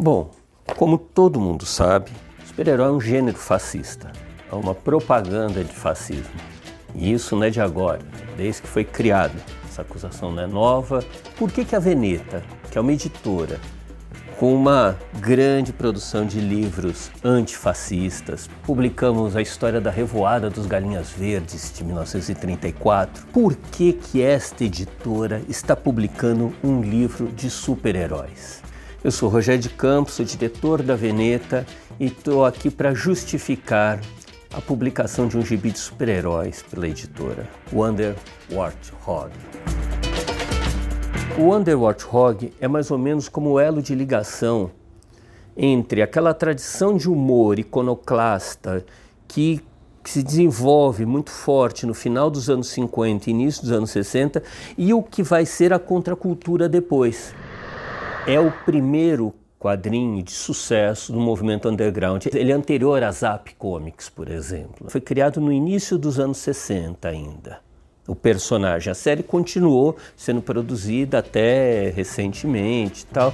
Bom, como todo mundo sabe, super-herói é um gênero fascista, é uma propaganda de fascismo. E isso não é de agora, né? desde que foi criado. Essa acusação não é nova. Por que, que a Veneta, que é uma editora com uma grande produção de livros antifascistas, publicamos a história da revoada dos Galinhas Verdes de 1934. Por que, que esta editora está publicando um livro de super-heróis? Eu sou Rogério de Campos, sou diretor da Veneta e estou aqui para justificar a publicação de um gibi de super-heróis pela editora Wonder Warthog. O Wonder Warthog é mais ou menos como o elo de ligação entre aquela tradição de humor iconoclasta que que se desenvolve muito forte no final dos anos 50 e início dos anos 60 e o que vai ser a contracultura depois. É o primeiro quadrinho de sucesso do movimento underground. Ele é anterior a Zap Comics, por exemplo. Foi criado no início dos anos 60 ainda. O personagem, a série continuou sendo produzida até recentemente, tal.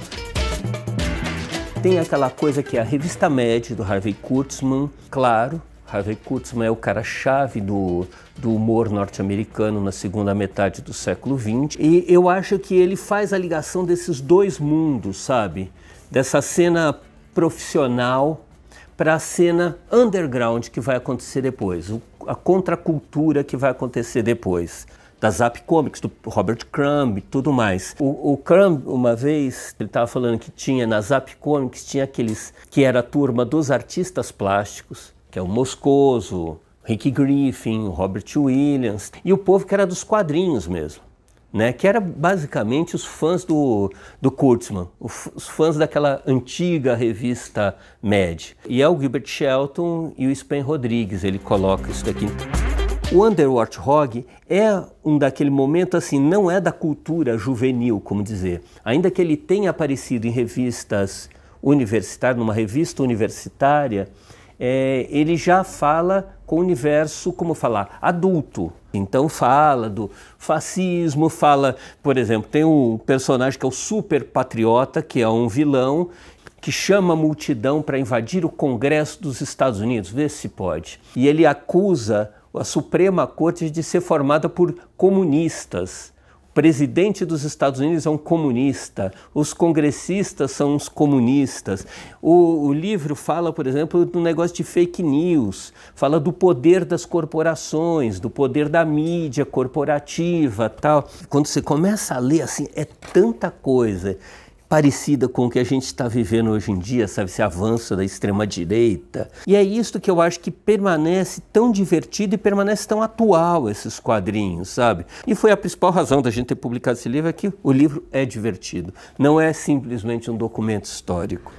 Tem aquela coisa que é a revista média do Harvey Kurtzman, claro, Harvey Kurtzman é o cara-chave do, do humor norte-americano na segunda metade do século XX. E eu acho que ele faz a ligação desses dois mundos, sabe? Dessa cena profissional para a cena underground que vai acontecer depois, a contracultura que vai acontecer depois da Zap Comics, do Robert Crumb e tudo mais. O, o Crumb, uma vez, ele estava falando que tinha na Zap Comics, tinha aqueles que era a turma dos artistas plásticos, que é o Moscoso, Rick Griffin, Robert Williams, e o povo que era dos quadrinhos mesmo. Né, que era basicamente os fãs do, do Kurtzman, os fãs daquela antiga revista Mad. E é o Gilbert Shelton e o Spen Rodrigues, ele coloca isso daqui. O Underworld Hog é um daquele momento assim, não é da cultura juvenil, como dizer. Ainda que ele tenha aparecido em revistas universitárias, numa revista universitária, é, ele já fala com o universo, como falar, adulto. Então fala do fascismo, fala, por exemplo, tem um personagem que é o super patriota, que é um vilão, que chama a multidão para invadir o Congresso dos Estados Unidos, vê se pode. E ele acusa a Suprema Corte de ser formada por comunistas presidente dos Estados Unidos é um comunista, os congressistas são os comunistas. O, o, livro fala, por exemplo, do negócio de fake news, fala do poder das corporações, do poder da mídia corporativa, tal. Quando você começa a ler assim, é tanta coisa parecida com o que a gente está vivendo hoje em dia, sabe, esse avanço da extrema-direita. E é isso que eu acho que permanece tão divertido e permanece tão atual esses quadrinhos, sabe? E foi a principal razão da gente ter publicado esse livro, é que o livro é divertido, não é simplesmente um documento histórico.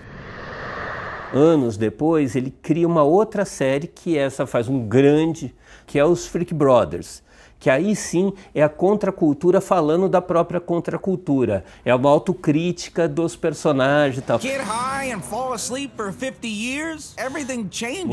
Anos depois, ele cria uma outra série que é essa faz um grande, que é os Freak Brothers que aí sim é a contracultura falando da própria contracultura. É uma autocrítica dos personagens e tal. Get high and fall asleep for 50 years, everything changes.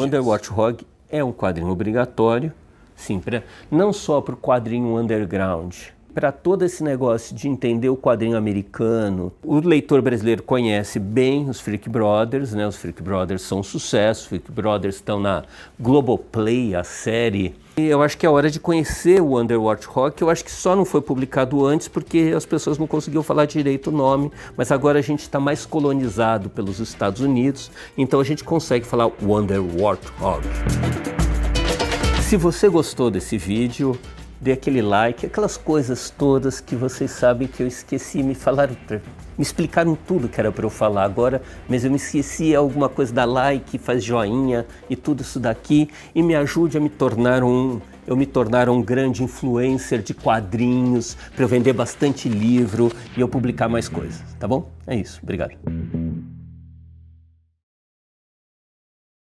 Hog é um quadrinho obrigatório, sim, pra, não só para o quadrinho underground, para todo esse negócio de entender o quadrinho americano, o leitor brasileiro conhece bem os Freak Brothers, né? Os Freak Brothers são um sucesso, os Freak Brothers estão na Globoplay, a série. E eu acho que é hora de conhecer o Underwatch Rock. Eu acho que só não foi publicado antes porque as pessoas não conseguiam falar direito o nome, mas agora a gente está mais colonizado pelos Estados Unidos, então a gente consegue falar Wonderwatch Rock. Se você gostou desse vídeo, dê aquele like, aquelas coisas todas que vocês sabem que eu esqueci, me falaram, me explicaram tudo que era para eu falar agora, mas eu me esqueci é alguma coisa da like, faz joinha e tudo isso daqui e me ajude a me tornar um eu me tornar um grande influencer de quadrinhos, para eu vender bastante livro e eu publicar mais coisas, tá bom? É isso, obrigado.